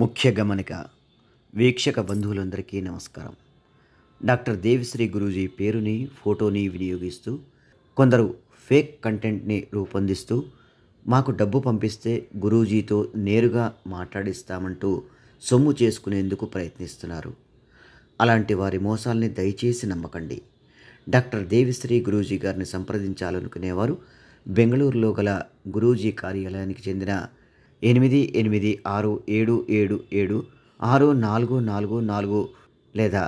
ముఖ్య గమనిక వీక్షక బంధువులందరికీ నమస్కారం డాక్టర్ దేవిశ్రీ గురూజీ పేరుని ఫోటోని వినియోగిస్తూ కొందరు ఫేక్ కంటెంట్ని రూపొందిస్తూ మాకు డబ్బు పంపిస్తే గురూజీతో నేరుగా మాట్లాడిస్తామంటూ సొమ్ము చేసుకునేందుకు ప్రయత్నిస్తున్నారు అలాంటి వారి మోసాల్ని దయచేసి నమ్మకండి డాక్టర్ దేవిశ్రీ గురూజీ గారిని సంప్రదించాలనుకునేవారు బెంగళూరులో గల గురూజీ కార్యాలయానికి చెందిన ఎనిమిది ఎనిమిది ఆరు ఏడు ఏడు ఏడు ఆరు నాలుగు నాలుగు నాలుగు లేదా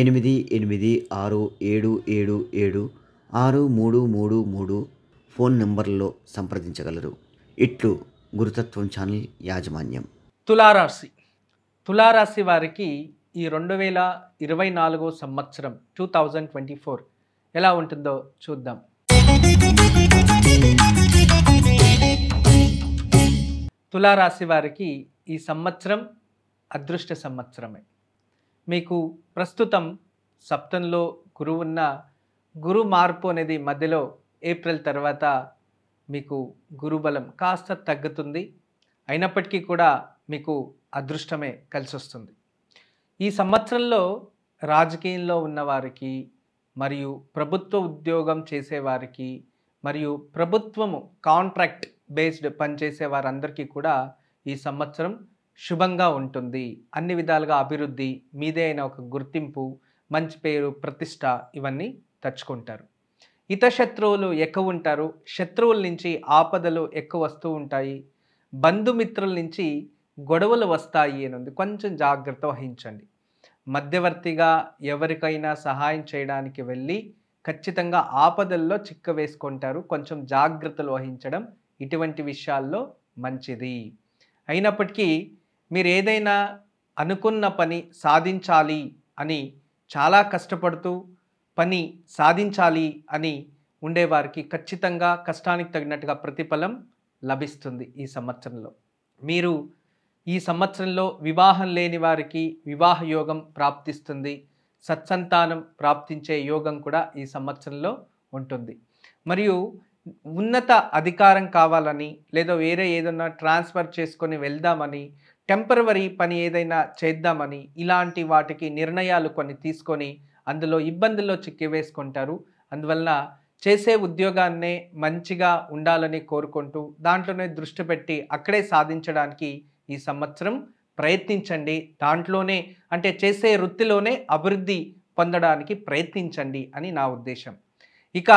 ఎనిమిది ఎనిమిది ఆరు ఏడు ఏడు ఏడు ఆరు మూడు మూడు మూడు ఫోన్ నెంబర్లో సంప్రదించగలరు ఇట్లు గురుతత్వం ఛానల్ యాజమాన్యం తులారాశి తులారాశి వారికి ఈ రెండు వేల ఇరవై నాలుగో సంవత్సరం టూ థౌజండ్ ట్వంటీ ఫోర్ ఎలా ఉంటుందో చూద్దాం తులారాశి వారికి ఈ సంవత్సరం అదృష్ట సంవత్సరమే మీకు ప్రస్తుతం సప్తంలో గురువు ఉన్న గురు మార్పు అనేది మధ్యలో ఏప్రిల్ తర్వాత మీకు గురుబలం కాస్త తగ్గుతుంది అయినప్పటికీ కూడా మీకు అదృష్టమే కలిసి వస్తుంది ఈ సంవత్సరంలో రాజకీయంలో ఉన్నవారికి మరియు ప్రభుత్వ ఉద్యోగం చేసేవారికి మరియు ప్రభుత్వము కాంట్రాక్ట్ బేస్డ్ పనిచేసే వారందరికీ కూడా ఈ సంవత్సరం శుభంగా ఉంటుంది అన్ని విధాలుగా అభివృద్ధి మీదే అయిన ఒక గుర్తింపు మంచి పేరు ప్రతిష్ట ఇవన్నీ తెచ్చుకుంటారు ఇత శత్రువులు ఎక్కువ ఉంటారు శత్రువుల నుంచి ఆపదలు ఎక్కువ వస్తూ ఉంటాయి బంధుమిత్రుల నుంచి గొడవలు వస్తాయి అని ఉంది కొంచెం జాగ్రత్త వహించండి మధ్యవర్తిగా ఎవరికైనా సహాయం చేయడానికి వెళ్ళి ఖచ్చితంగా ఆపదల్లో చిక్క వేసుకుంటారు కొంచెం జాగ్రత్తలు వహించడం ఇటువంటి విషయాల్లో మంచిది అయినప్పటికీ మీరు ఏదైనా అనుకున్న పని సాధించాలి అని చాలా కష్టపడుతూ పని సాధించాలి అని ఉండేవారికి ఖచ్చితంగా కష్టానికి తగినట్టుగా ప్రతిఫలం లభిస్తుంది ఈ సంవత్సరంలో మీరు ఈ సంవత్సరంలో వివాహం లేని వారికి వివాహ యోగం ప్రాప్తిస్తుంది సత్సంతానం ప్రాప్తించే యోగం కూడా ఈ సంవత్సరంలో ఉంటుంది మరియు ఉన్నత అధికారం కావాలని లేదా వేరే ఏదన్నా ట్రాన్స్ఫర్ చేసుకొని వెళ్దామని టెంపరవరీ పని ఏదైనా చేద్దామని ఇలాంటి వాటికి నిర్ణయాలు కొన్ని తీసుకొని అందులో ఇబ్బందుల్లో చిక్కివేసుకుంటారు అందువల్ల చేసే ఉద్యోగాన్నే మంచిగా ఉండాలని కోరుకుంటూ దాంట్లోనే దృష్టి పెట్టి అక్కడే సాధించడానికి ఈ సంవత్సరం ప్రయత్నించండి దాంట్లోనే అంటే చేసే వృత్తిలోనే అభివృద్ధి పొందడానికి ప్రయత్నించండి అని నా ఉద్దేశం ఇక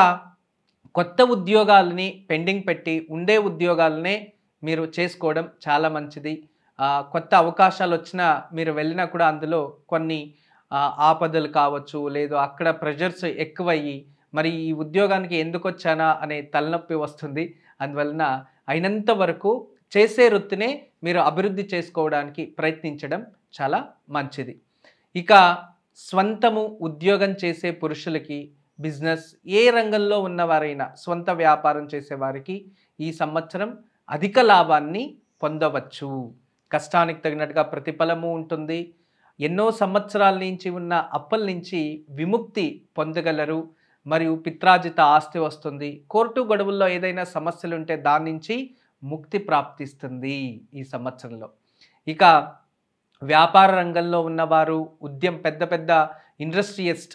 కొత్త ఉద్యోగాలని పెండింగ్ పెట్టి ఉండే ఉద్యోగాలనే మీరు చేసుకోవడం చాలా మంచిది కొత్త అవకాశాలు వచ్చినా మీరు వెళ్ళినా కూడా అందులో కొన్ని ఆపదలు కావచ్చు లేదు అక్కడ ప్రెషర్స్ ఎక్కువయ్యి మరి ఈ ఉద్యోగానికి ఎందుకు వచ్చానా అనే తలనొప్పి వస్తుంది అందువలన అయినంత వరకు చేసే వృత్తినే మీరు అభివృద్ధి చేసుకోవడానికి ప్రయత్నించడం చాలా మంచిది ఇక స్వంతము ఉద్యోగం చేసే పురుషులకి బిజినెస్ ఏ రంగంలో ఉన్నవారైనా సొంత వ్యాపారం చేసేవారికి ఈ సంవత్సరం అధిక లాభాన్ని పొందవచ్చు కష్టానికి తగినట్టుగా ప్రతిఫలము ఉంటుంది ఎన్నో సంవత్సరాల నుంచి ఉన్న అప్పల నుంచి విముక్తి పొందగలరు మరియు పిత్రాజిత ఆస్తి వస్తుంది కోర్టు గడువుల్లో ఏదైనా సమస్యలు ఉంటే దాని నుంచి ముక్తి ప్రాప్తిస్తుంది ఈ సంవత్సరంలో ఇక వ్యాపార రంగంలో ఉన్నవారు ఉద్యమ పెద్ద పెద్ద ఇండస్ట్రియస్ట్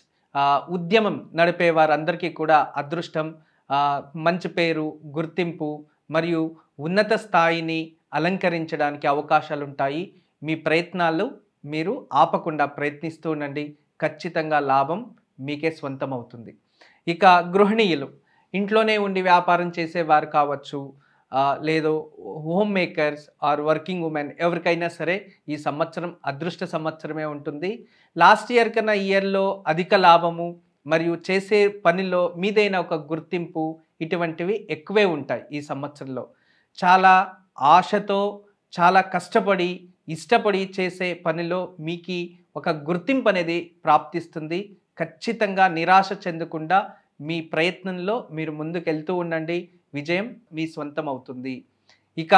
ఉద్యమం నడిపే వారందరికీ కూడా అదృష్టం మంచి పేరు గుర్తింపు మరియు ఉన్నత స్థాయిని అలంకరించడానికి అవకాశాలు ఉంటాయి మీ ప్రయత్నాలు మీరు ఆపకుండా ప్రయత్నిస్తూ ఉండండి ఖచ్చితంగా లాభం మీకే సొంతం అవుతుంది ఇక గృహిణీయులు ఇంట్లోనే ఉండి వ్యాపారం చేసేవారు కావచ్చు లేదు home makers or working women ఎవరికైనా సరే ఈ సంవత్సరం అదృష్ట సంవత్సరమే ఉంటుంది లాస్ట్ ఇయర్ కన్నా ఇయర్లో అధిక లాభము మరియు చేసే పనిలో మీదైన ఒక గుర్తింపు ఇటువంటివి ఎక్కువే ఉంటాయి ఈ సంవత్సరంలో చాలా ఆశతో చాలా కష్టపడి ఇష్టపడి చేసే పనిలో మీకు ఒక గుర్తింపు అనేది ప్రాప్తిస్తుంది ఖచ్చితంగా నిరాశ చెందకుండా మీ ప్రయత్నంలో మీరు ముందుకెళ్తూ ఉండండి విజయం మీ సొంతం అవుతుంది ఇక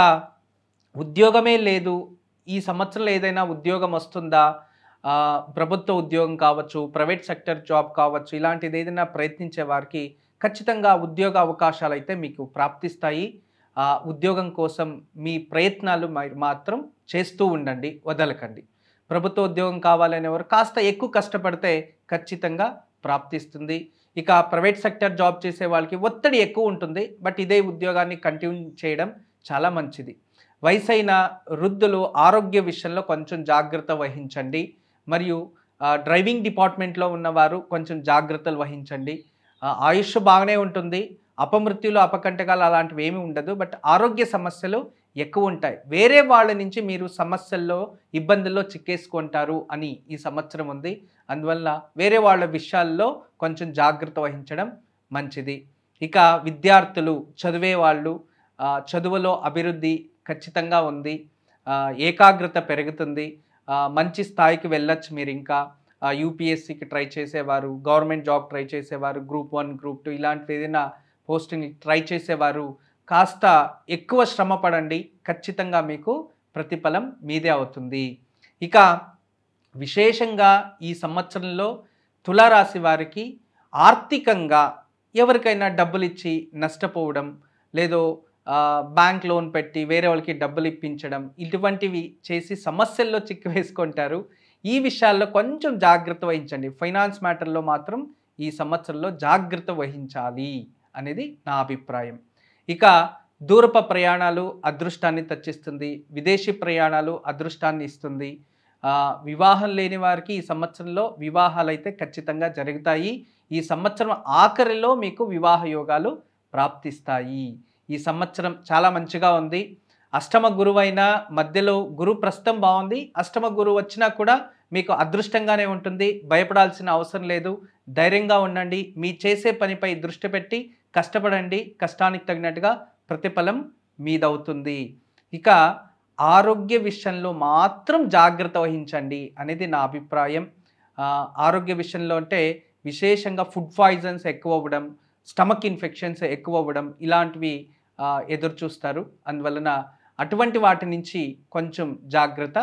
ఉద్యోగమే లేదు ఈ సంవత్సరంలో ఏదైనా ఉద్యోగం వస్తుందా ప్రభుత్వ ఉద్యోగం కావచ్చు ప్రైవేట్ సెక్టర్ జాబ్ కావచ్చు ఇలాంటిది ఏదైనా ప్రయత్నించే వారికి ఖచ్చితంగా ఉద్యోగ అవకాశాలు అయితే మీకు ప్రాప్తిస్తాయి ఉద్యోగం కోసం మీ ప్రయత్నాలు మాత్రం చేస్తూ ఉండండి వదలకండి ప్రభుత్వ ఉద్యోగం కావాలనేవారు కాస్త ఎక్కువ కష్టపడితే ఖచ్చితంగా ప్రాప్తిస్తుంది ఇక ప్రైవేట్ సెక్టర్ జాబ్ చేసే వాళ్ళకి ఒత్తిడి ఎక్కువ ఉంటుంది బట్ ఇదే ఉద్యోగాన్ని కంటిన్యూ చేయడం చాలా మంచిది వయసైన వృద్ధులు ఆరోగ్య విషయంలో కొంచెం జాగ్రత్త వహించండి మరియు డ్రైవింగ్ డిపార్ట్మెంట్లో ఉన్నవారు కొంచెం జాగ్రత్తలు వహించండి ఆయుష్ బాగానే ఉంటుంది అపమృత్యులు అపకంటకాలు అలాంటివి ఏమీ ఉండదు బట్ ఆరోగ్య సమస్యలు ఎక్కువ ఉంటాయి వేరే వాళ్ళ నుంచి మీరు సమస్యల్లో ఇబ్బందుల్లో చిక్కేసుకుంటారు అని ఈ సంవత్సరం ఉంది అందువల్ల వేరే వాళ్ళ విషయాల్లో కొంచెం జాగ్రత్త వహించడం మంచిది ఇక విద్యార్థులు చదివే వాళ్ళు చదువులో అభివృద్ధి ఖచ్చితంగా ఉంది ఏకాగ్రత పెరుగుతుంది మంచి స్థాయికి వెళ్ళచ్చు మీరు ఇంకా యూపీఎస్సికి ట్రై చేసేవారు గవర్నమెంట్ జాబ్ ట్రై చేసేవారు గ్రూప్ వన్ గ్రూప్ టూ ఇలాంటి ఏదైనా పోస్టింగ్ ట్రై చేసేవారు కాస్త ఎక్కువ శ్రమ పడండి ఖచ్చితంగా మీకు ప్రతిఫలం మీదే అవుతుంది ఇక విశేషంగా ఈ సంవత్సరంలో తులారాశి వారికి ఆర్థికంగా ఎవరికైనా డబ్బులు ఇచ్చి నష్టపోవడం లేదో బ్యాంక్ లోన్ పెట్టి వేరే వాళ్ళకి డబ్బులు ఇప్పించడం ఇటువంటివి చేసి సమస్యల్లో చిక్కువేసుకుంటారు ఈ విషయాల్లో కొంచెం జాగ్రత్త వహించండి ఫైనాన్స్ మ్యాటర్లో మాత్రం ఈ సంవత్సరంలో జాగ్రత్త వహించాలి అనేది నా అభిప్రాయం ఇక దూరప ప్రయాణాలు అదృష్టాన్ని తెచ్చిస్తుంది విదేశీ ప్రయాణాలు అదృష్టాన్ని ఇస్తుంది వివాహం లేని వారికి ఈ సంవత్సరంలో వివాహాలు అయితే ఖచ్చితంగా జరుగుతాయి ఈ సంవత్సరం ఆఖరిలో మీకు వివాహ యోగాలు ప్రాప్తిస్తాయి ఈ సంవత్సరం చాలా మంచిగా ఉంది అష్టమ గురువైన మధ్యలో గురు ప్రస్తుతం బాగుంది అష్టమ గురువు వచ్చినా కూడా మీకు అదృష్టంగానే ఉంటుంది భయపడాల్సిన అవసరం లేదు ధైర్యంగా ఉండండి మీ చేసే పనిపై దృష్టి పెట్టి కష్టపడండి కష్టానికి తగినట్టుగా ప్రతిఫలం మీదవుతుంది ఇక ఆరోగ్య విషయంలో మాత్రం జాగ్రత్త వహించండి అనేది నా అభిప్రాయం ఆరోగ్య విషయంలో అంటే విశేషంగా ఫుడ్ పాయిజన్స్ ఎక్కువ అవ్వడం స్టమక్ ఇన్ఫెక్షన్స్ ఎక్కువ అవ్వడం ఇలాంటివి ఎదురు చూస్తారు అందువలన అటువంటి వాటి నుంచి కొంచెం జాగ్రత్త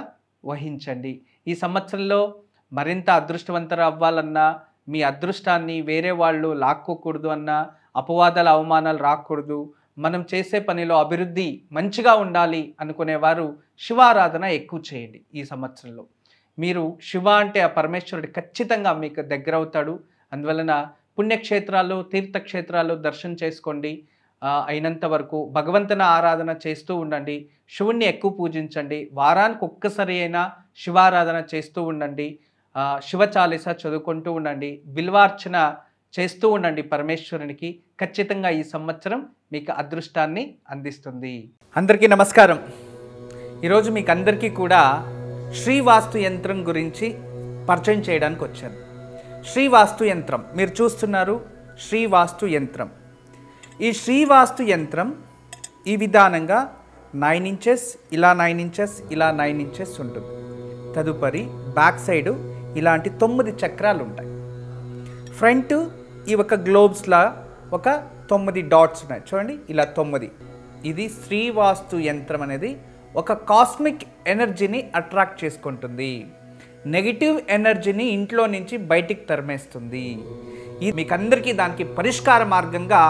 వహించండి ఈ సంవత్సరంలో మరింత అదృష్టవంతరు అవ్వాలన్నా మీ అదృష్టాన్ని వేరే వాళ్ళు లాక్కోకూడదు అన్నా అపవాదాల అవమానాలు రాకూడదు మనం చేసే పనిలో అభివృద్ధి మంచిగా ఉండాలి అనుకునేవారు శివారాధన ఎక్కువ చేయండి ఈ సంవత్సరంలో మీరు శివ అంటే ఆ పరమేశ్వరుడు ఖచ్చితంగా మీకు దగ్గర అవుతాడు అందువలన పుణ్యక్షేత్రాలు తీర్థక్షేత్రాలు దర్శనం చేసుకోండి అయినంత వరకు భగవంతుని ఆరాధన చేస్తూ ఉండండి శివుణ్ణి ఎక్కువ పూజించండి వారానికి ఒక్కసారి అయినా శివారాధన చేస్తూ ఉండండి శివ చాలీస చదువుకుంటూ ఉండండి బిల్వార్చన చేస్తూ ఉండండి పరమేశ్వరునికి ఖచ్చితంగా ఈ సంవత్సరం మీకు అదృష్టాన్ని అందిస్తుంది అందరికీ నమస్కారం ఈరోజు మీకు అందరికీ కూడా శ్రీవాస్తు యంత్రం గురించి పరిచయం చేయడానికి వచ్చాను శ్రీవాస్తు యంత్రం మీరు చూస్తున్నారు శ్రీవాస్తు యంత్రం ఈ శ్రీవాస్తు యంత్రం ఈ విధానంగా నైన్ ఇంచెస్ ఇలా నైన్ ఇంచెస్ ఇలా నైన్ ఇంచెస్ ఉంటుంది తదుపరి బ్యాక్ సైడు ఇలాంటి తొమ్మిది చక్రాలు ఉంటాయి ఫ్రంట్ ఈ ఒక గ్లోబ్స్లా ఒక తొమ్మిది డాట్స్ ఉన్నాయి చూడండి ఇలా తొమ్మిది ఇది శ్రీవాస్తు యంత్రం అనేది ఒక కాస్మిక్ ఎనర్జీని అట్రాక్ట్ చేసుకుంటుంది నెగిటివ్ ఎనర్జీని ఇంట్లో నుంచి బయటికి తరిమేస్తుంది ఇది మీకు అందరికీ దానికి పరిష్కార మార్గంగా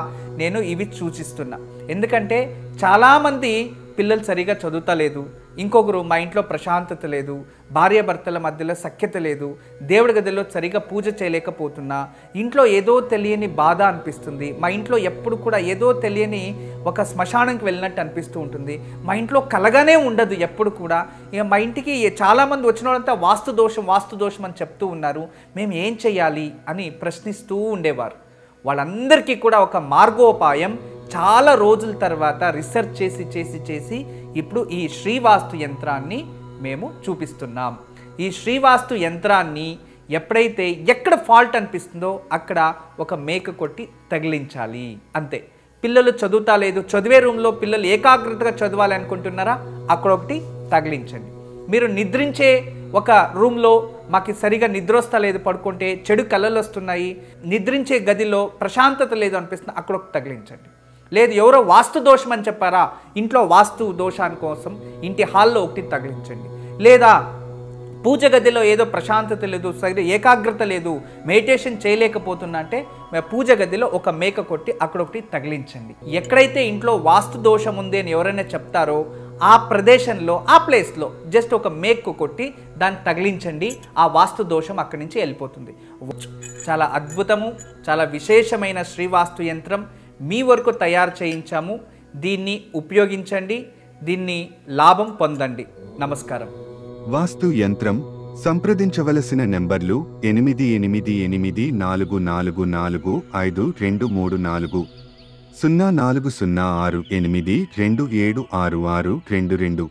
నేను ఇవి సూచిస్తున్నా ఎందుకంటే చాలామంది పిల్లలు సరిగా చదువుతలేదు ఇంకొకరు మా ఇంట్లో ప్రశాంతత లేదు భార్యాభర్తల మధ్యలో సఖ్యత లేదు దేవుడి గదిలో సరిగా పూజ చేయలేకపోతున్నా ఇంట్లో ఏదో తెలియని బాధ అనిపిస్తుంది మా ఇంట్లో ఎప్పుడు కూడా ఏదో తెలియని ఒక శ్మశానంకి వెళ్ళినట్టు అనిపిస్తూ ఉంటుంది మా ఇంట్లో కలగానే ఉండదు ఎప్పుడు కూడా ఇక మా ఇంటికి చాలామంది వచ్చిన వాళ్ళంతా వాస్తు దోషం వాస్తు దోషం అని చెప్తూ ఉన్నారు మేము ఏం చేయాలి అని ప్రశ్నిస్తూ ఉండేవారు వాళ్ళందరికీ కూడా ఒక మార్గోపాయం చాలా రోజుల తర్వాత రీసెర్చ్ చేసి చేసి చేసి ఇప్పుడు ఈ శ్రీవాస్తు యంత్రాన్ని మేము చూపిస్తున్నాం ఈ శ్రీవాస్తు యంత్రాన్ని ఎప్పుడైతే ఎక్కడ ఫాల్ట్ అనిపిస్తుందో అక్కడ ఒక మేక కొట్టి తగిలించాలి అంతే పిల్లలు చదువుతా లేదు చదివే రూమ్లో పిల్లలు ఏకాగ్రతగా చదవాలి అనుకుంటున్నారా అక్కడ ఒకటి తగిలించండి మీరు నిద్రించే ఒక రూమ్లో మాకు సరిగా నిద్ర వస్తా లేదు పడుకుంటే చెడు కళలు వస్తున్నాయి నిద్రించే గదిలో ప్రశాంతత లేదు అనిపిస్తుంది అక్కడ ఒకటి తగిలించండి లేదు ఎవరో వాస్తు దోషం అని చెప్పారా ఇంట్లో వాస్తు దోషాని కోసం ఇంటి హాల్లో ఒకటి తగిలించండి లేదా పూజ గదిలో ఏదో ప్రశాంతత లేదు సరి ఏకాగ్రత లేదు మెడిటేషన్ చేయలేకపోతున్నా అంటే పూజ గదిలో ఒక మేక కొట్టి అక్కడ ఒకటి తగిలించండి ఎక్కడైతే ఇంట్లో వాస్తు దోషం ఉంది అని ఎవరైనా చెప్తారో ఆ ప్రదేశంలో ఆ ప్లేస్లో జస్ట్ ఒక మేక్ కొట్టి దాన్ని తగిలించండి ఆ వాస్తు దోషం అక్కడి నుంచి వెళ్ళిపోతుంది చాలా అద్భుతము చాలా విశేషమైన శ్రీవాస్తు యంత్రం మీ వరకు తయారు చేయించాము దీన్ని ఉపయోగించండి దీన్ని లాభం పొందండి నమస్కారం వాస్తు యంత్రం సంప్రదించవలసిన నెంబర్లు ఎనిమిది ఎనిమిది ఎనిమిది నాలుగు నాలుగు నాలుగు ఐదు రెండు మూడు నాలుగు సున్నా నాలుగు సున్నా ఆరు ఎనిమిది రెండు ఏడు ఆరు ఆరు రెండు రెండు